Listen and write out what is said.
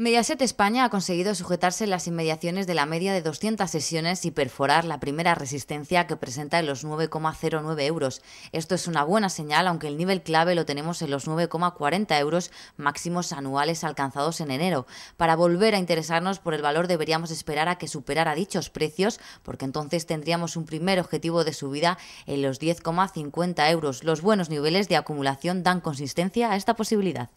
Mediaset España ha conseguido sujetarse en las inmediaciones de la media de 200 sesiones y perforar la primera resistencia que presenta en los 9,09 euros. Esto es una buena señal, aunque el nivel clave lo tenemos en los 9,40 euros máximos anuales alcanzados en enero. Para volver a interesarnos por el valor deberíamos esperar a que superara dichos precios, porque entonces tendríamos un primer objetivo de subida en los 10,50 euros. Los buenos niveles de acumulación dan consistencia a esta posibilidad.